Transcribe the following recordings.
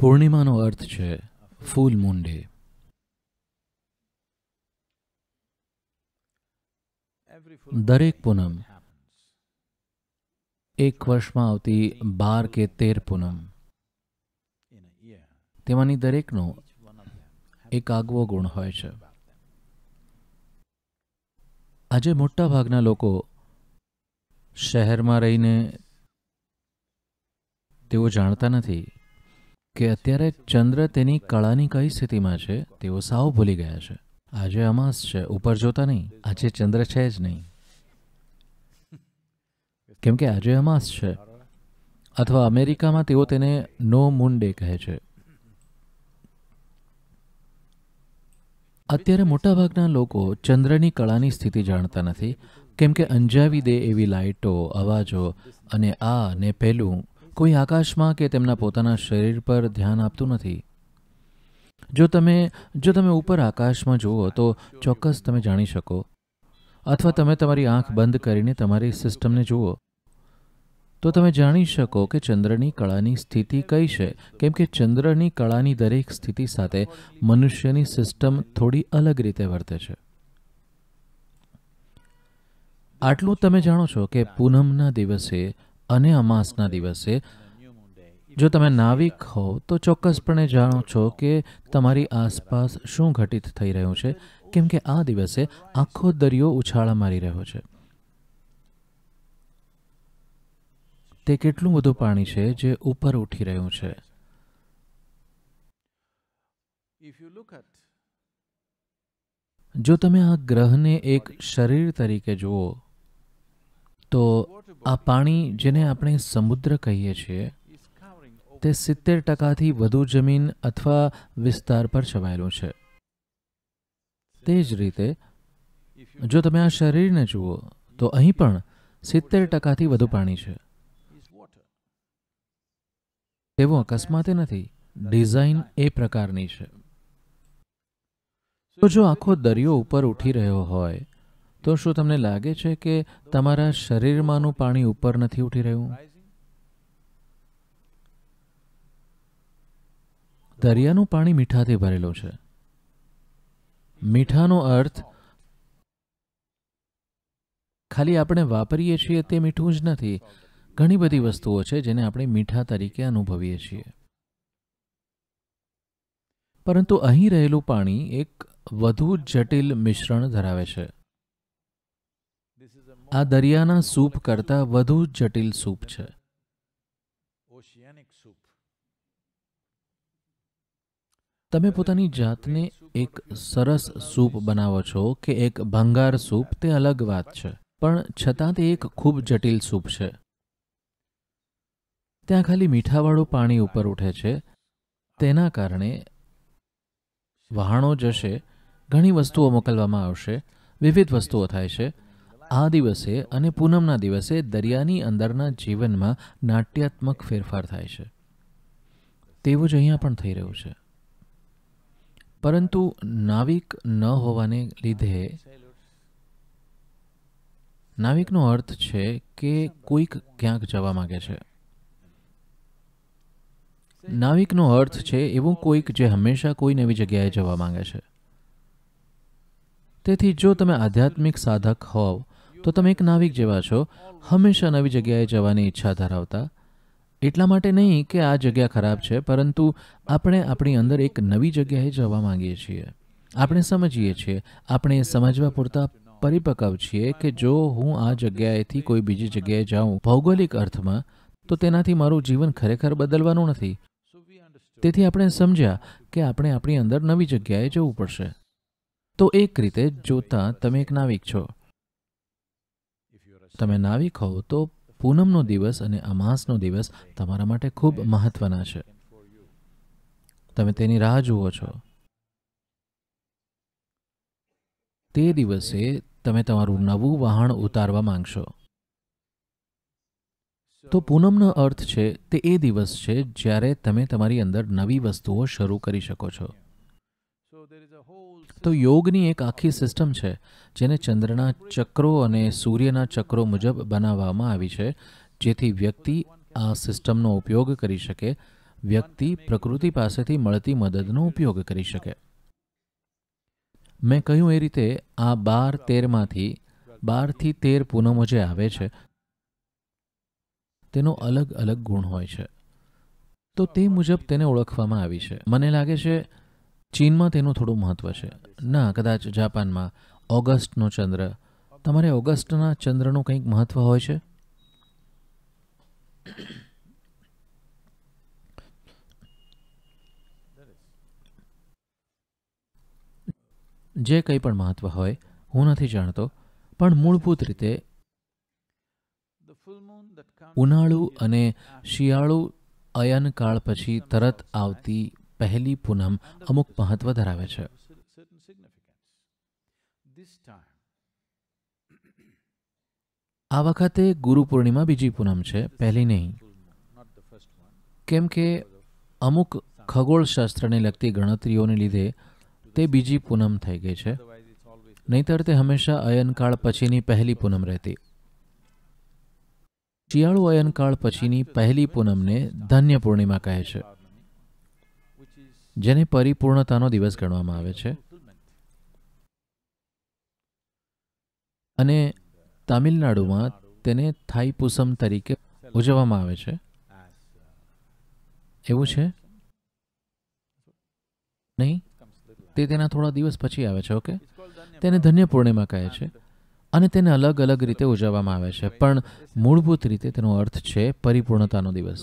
પૂર્ણિમાનો અર્થ છે ફૂલ મુંડે દરેક પૂનમ એક વર્ષમાં આવતી બાર કે તેર પૂનમ તેમાંની દરેકનો એક આગવો ગુણ હોય છે આજે મોટાભાગના લોકો શહેરમાં રહીને તેઓ જાણતા નથી કે અત્યારે ચંદ્ર તેની કળાની કઈ સ્થિતિમાં છે તેઓ સાવ ભૂલી ગયા છે આજે અમાસ છે ઉપર જોતા નહીં આજે ચંદ્ર છે જ નહીં કેમ કે આજે અમાસ છે અથવા અમેરિકામાં તેઓ તેને નો મૂન ડે કહે છે અત્યારે મોટાભાગના લોકો ચંદ્રની કળાની સ્થિતિ જાણતા નથી કેમ કે અંજાવી દે એવી લાઇટો અવાજો અને આ ને પહેલું કોઈ આકાશમાં કે તેમના પોતાના શરીર પર ધ્યાન આપતું નથી જો તમે જો તમે ઉપર આકાશમાં જુઓ તો ચોક્કસ તમે જાણી શકો અથવા તમે તમારી આંખ બંધ કરીને તમારી સિસ્ટમને જુઓ તો તમે જાણી શકો કે ચંદ્રની કળાની સ્થિતિ કઈ છે કેમ કે ચંદ્રની કળાની દરેક સ્થિતિ સાથે મનુષ્યની સિસ્ટમ થોડી અલગ રીતે વર્તે છે આટલું તમે જાણો છો કે પૂનમના દિવસે અને અમાસના દિવસે જો તમે નાવિક હો તો ચોક્કસપણે જાણો છો કે તમારી આસપાસ શું ઘટિત થઈ રહ્યું છે કેમ કે આ દિવસે આખો દરિયો ઉછાળા મારી રહ્યો છે તે કેટલું બધું પાણી છે જે ઉપર ઉઠી રહ્યું છે જો તમે આ ગ્રહને એક શરીર તરીકે જુઓ તો આ પાણી જેને આપણે સમુદ્ર કહીએ છીએ તે સિત્તેર ટકાથી વધુ જમીન અથવા વિસ્તાર પર છવાયેલું છે તે જ રીતે જો તમે આ શરીરને જુઓ તો અહીં પણ સિત્તેર ટકાથી વધુ પાણી છે તેવું અકસ્માતે નથી ડિઝાઇન એ પ્રકારની છે તો જો આખો દરિયો ઉપર ઉઠી રહ્યો હોય તો શું તમને લાગે છે કે તમારા શરીરમાંનું પાણી ઉપર નથી ઉઠી રહ્યું દરિયાનું પાણી મીઠાથી ભરેલું છે મીઠાનો અર્થ ખાલી આપણે વાપરીએ છીએ તે મીઠું જ નથી ઘણી બધી વસ્તુઓ છે જેને આપણે મીઠા તરીકે અનુભવીએ છીએ પરંતુ અહીં રહેલું પાણી એક વધુ જટિલ મિશ્રણ ધરાવે છે આ દરિયાના સૂપ કરતાં વધુ જટિલ સૂપ છે તમે પોતાની જાતને એક સરસ સૂપ બનાવો છો કે એક ભંગાર સૂપ તે અલગ વાત છે પણ છતાં તે એક ખૂબ જટિલ સૂપ છે ત્યાં ખાલી મીઠાવાળું પાણી ઉપર ઉઠે છે તેના કારણે વહાણો જશે ઘણી વસ્તુઓ મોકલવામાં આવશે વિવિધ વસ્તુઓ થાય છે આ દિવસે અને પૂનમના દિવસે દરિયાની અંદરના જીવનમાં નાટ્યાત્મક ફેરફાર થાય છે તેવું જ અહીંયા પણ થઈ રહ્યું છે પરંતુ નાવિક ન હોવાને લીધે નાવિકનો અર્થ છે કે કોઈક ક્યાંક જવા માગે છે નાવિકનો અર્થ છે એવું કોઈક જે હંમેશા કોઈ નવી જગ્યાએ જવા માંગે છે તેથી જો તમે આધ્યાત્મિક સાધક હોવ તો તમે એક નાવિક જેવા છો હંમેશા નવી જગ્યાએ જવાની ઈચ્છા ધરાવતા એટલા માટે નહીં કે આ જગ્યા ખરાબ છે પરંતુ આપણે આપણી અંદર એક નવી જગ્યાએ જવા માંગીએ છીએ આપણે સમજીએ છીએ આપણે સમજવા પૂરતા પરિપક્વ છીએ કે જો હું આ જગ્યાએથી કોઈ બીજી જગ્યાએ જાઉં ભૌગોલિક અર્થમાં તો તેનાથી મારું જીવન ખરેખર બદલવાનું નથી તેથી આપણે સમજ્યા કે આપણે આપણી અંદર નવી જગ્યાએ જવું પડશે તો એક રીતે જોતાં તમે એક નાવિક છો તમે નાવિક હોવ તો પૂનમનો દિવસ અને અમાસનો દિવસ તમારા માટે ખૂબ મહત્વના છે તમે તેની રાહ જુઓ છો તે દિવસે તમે તમારું નવું વાહન ઉતારવા માંગશો તો પૂનમનો અર્થ છે તે એ દિવસ છે જ્યારે તમે તમારી અંદર નવી વસ્તુઓ શરૂ કરી શકો છો તો યોગની એક આખી સિસ્ટમ છે જેને ચંદ્રના ચક્રો અને સૂર્યના ચક્રો મુજબ બનાવવામાં આવી છે જેથી વ્યક્તિ આ સિસ્ટમનો ઉપયોગ કરી શકે વ્યક્તિ પ્રકૃતિ પાસેથી મળતી મદદનો ઉપયોગ કરી શકે મેં કહ્યું એ રીતે આ બાર તેરમાંથી બારથી તેર પૂનમો જે આવે છે તેનો અલગ અલગ ગુણ હોય છે તો તે મુજબ તેને ઓળખવામાં આવી છે મને લાગે છે ચીનમાં તેનું થોડું મહત્વ છે ના કદાચ જાપાનમાં ઓગસ્ટનો ચંદ્ર તમારે ઓગસ્ટના ચંદ્રનું કંઈક મહત્વ હોય છે જે કંઈ પણ મહત્વ હોય હું નથી જાણતો પણ મૂળભૂત રીતે ઉનાળુ અને શિયાળુ અયનકાળ પછી તરત આવતી પહેલી પૂનમ અમુક મહત્વ ધરાવે છે આ વખતે ગુરુ પૂર્ણિમા બીજી પૂનમ છે પહેલી નહીં કેમ કે અમુક ખગોળશાસ્ત્રને લગતી ગણતરીઓને લીધે તે બીજી પૂનમ થઈ ગઈ છે નહીતર તે હંમેશા અયનકાળ પછીની પહેલી પૂનમ રહેતી શિયાળુ અયનકાળ પછીની પહેલી પૂનમને ધન્ય પૂર્ણિમા કહે છે જેને પરિપૂર્ણતાનો દિવસ ગણવામાં આવે છે અને તામિલનાડુમાં તેને થાઈપુસમ તરીકે ઉજવવામાં આવે છે એવું છે નહીં તે તેના થોડા દિવસ પછી આવે છે ઓકે તેને ધન્ય પૂર્ણિમા કહે છે અને તેને અલગ અલગ રીતે ઉજવવામાં આવે છે પણ મૂળભૂત રીતે તેનો અર્થ છે પરિપૂર્ણતાનો દિવસ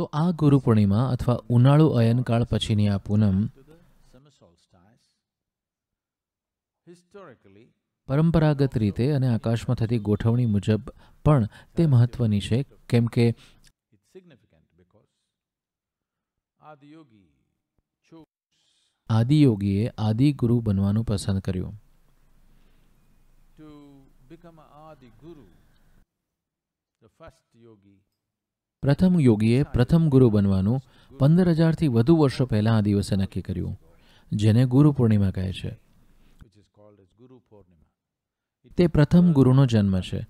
તો આ ગુરુ પૂર્ણિમા અથવા ઉનાળુ અયનકાળ પછીની આ પૂનમ પરંપરાગત રીતે અને આકાશમાં થતી ગોઠવણી મુજબ પણ તે મહત્વની છે કેમ કે આદિયોગીએ આદિ ગુરુ બનવાનું પસંદ કર્યું To become an Adi પ્રથમ યોગીએ પ્રથમ ગુરુ બનવાનું પંદર હજારથી વધુ વર્ષો પહેલાં આ દિવસે નક્કી કર્યું જેને ગુરુ પૂર્ણિમા કહે છે તે પ્રથમ ગુરુનો જન્મ છે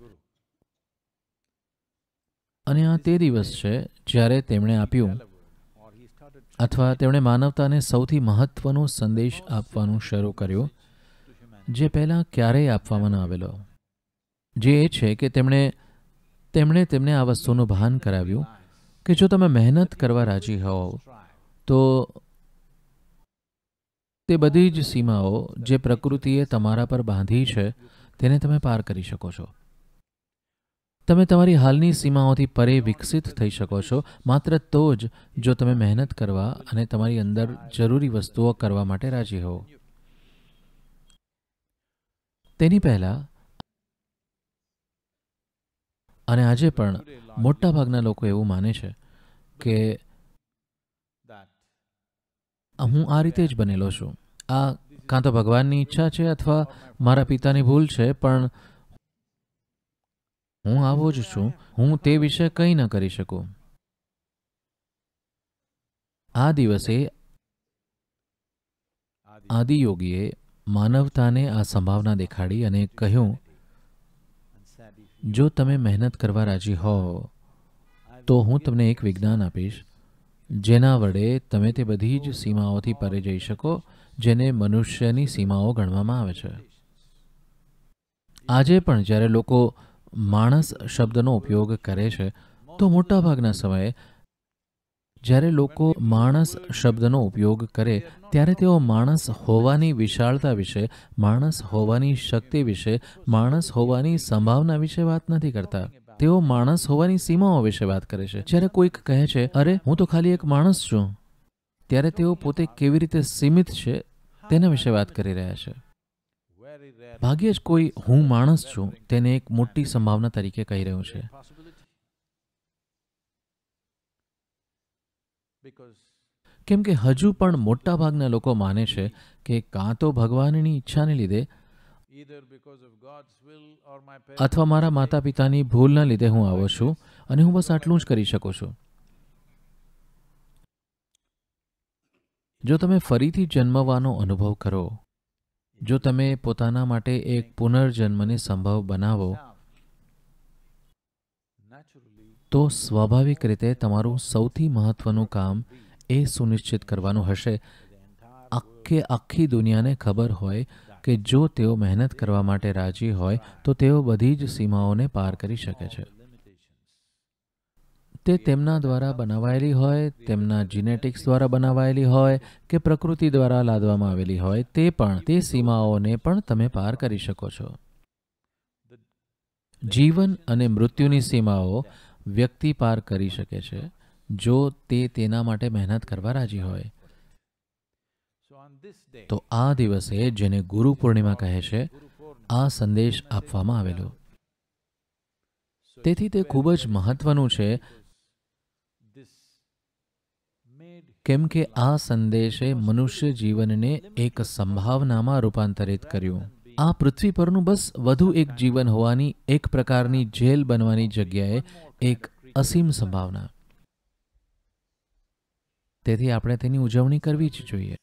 અને આ તે દિવસ છે જ્યારે તેમણે આપ્યું અથવા તેમણે માનવતાને સૌથી મહત્વનો સંદેશ આપવાનું શરૂ કર્યું જે પહેલાં ક્યારેય આપવામાં ન આવેલો જે એ છે કે તેમણે તેમણે તેમને આ વસ્તુનું ભાન કરાવ્યું કે જો તમે મહેનત કરવા રાજી હો તો તે બધી જ સીમાઓ જે પ્રકૃતિએ તમારા પર બાંધી છે તેને તમે પાર કરી શકો છો તમે તમારી હાલની સીમાઓથી પરે વિકસિત થઈ શકો છો માત્ર તો જ જો તમે મહેનત કરવા અને તમારી અંદર જરૂરી વસ્તુઓ કરવા માટે રાજી હો તેની પહેલાં અને આજે પણ મોટાભાગના લોકો એવું માને છે કે હું આ રીતે જ બનેલો છું આ કાં તો ભગવાનની ઈચ્છા છે અથવા મારા પિતાની ભૂલ છે પણ હું આવો જ છું હું તે વિશે કંઈ ન કરી શકું આ દિવસે આદિયોગીએ માનવતાને આ સંભાવના દેખાડી અને કહ્યું જો તમે મહેનત કરવા રાજી હો તો હું તમને એક વિજ્ઞાન આપીશ જેના વડે તમે તે બધી જ સીમાઓથી પરે જઈ શકો જેને મનુષ્યની સીમાઓ ગણવામાં આવે છે આજે પણ જ્યારે લોકો માણસ શબ્દનો ઉપયોગ કરે છે તો મોટાભાગના સમયે જ્યારે લોકો માણસ શબ્દનો ઉપયોગ કરે ત્યારે તેઓ માણસ હોવાની વિશાળતા વિશે માણસ હોવાની શક્તિ વિશે માણસ હોવાની સંભાવના વિશે વાત નથી કરતા તેઓ માણસ હોવાની સીમાઓ વિશે વાત કરે છે જ્યારે કોઈક કહે છે અરે હું તો ખાલી એક માણસ છું ત્યારે તેઓ પોતે કેવી રીતે સીમિત છે તેના વિશે વાત કરી રહ્યા છે ભાગ્યે જ કોઈ હું માણસ છું તેને એક મોટી સંભાવના તરીકે કહી રહ્યું છે કેમ કે હજુ પણ મોટાભાગના લોકો માને છે કે કાં તો ભગવાનની ઈચ્છાને લીધે અથવા મારા માતા પિતાની ભૂલના લીધે હું આવો છું અને હું બસ આટલું જ કરી શકું છું જો તમે ફરીથી જન્મવાનો અનુભવ કરો જો તમે પોતાના માટે એક પુનર્જન્મને સંભવ બનાવો તો સ્વાભાવિક રીતે તમારું સૌથી મહત્ત્વનું કામ એ સુનિશ્ચિત કરવાનું હશે આખે આખી દુનિયાને ખબર હોય કે જો તેઓ મહેનત કરવા માટે રાજી હોય તો તેઓ બધી જ સીમાઓને પાર કરી શકે છે તે તેમના દ્વારા બનાવાયેલી હોય તેમના જીનેટિક્સ દ્વારા બનાવાયેલી હોય કે પ્રકૃતિ દ્વારા લાદવામાં આવેલી હોય તે પણ તે સીમાઓને પણ તમે પાર કરી શકો છો જીવન અને મૃત્યુની સીમાઓ વ્યક્તિ પાર કરી શકે છે જો તે તેના માટે મહેનત કરવા રાજી હોય તો આ દિવસે જેને ગુરુ પૂર્ણિમા કહે છે આ સંદેશ આપવામાં આવેલો તેથી તે ખૂબ જ મહત્વનું છે કેમ કે આ સંદેશે મનુષ્ય જીવનને એક સંભાવનામાં રૂપાંતરિત કર્યું આ પૃથ્વી પરનું બસ વધુ એક જીવન હોવાની એક પ્રકારની જેલ બનવાની જગ્યાએ એક અસીમ સંભાવના તેથી આપણે તેની ઉજવણી કરવી જ જોઈએ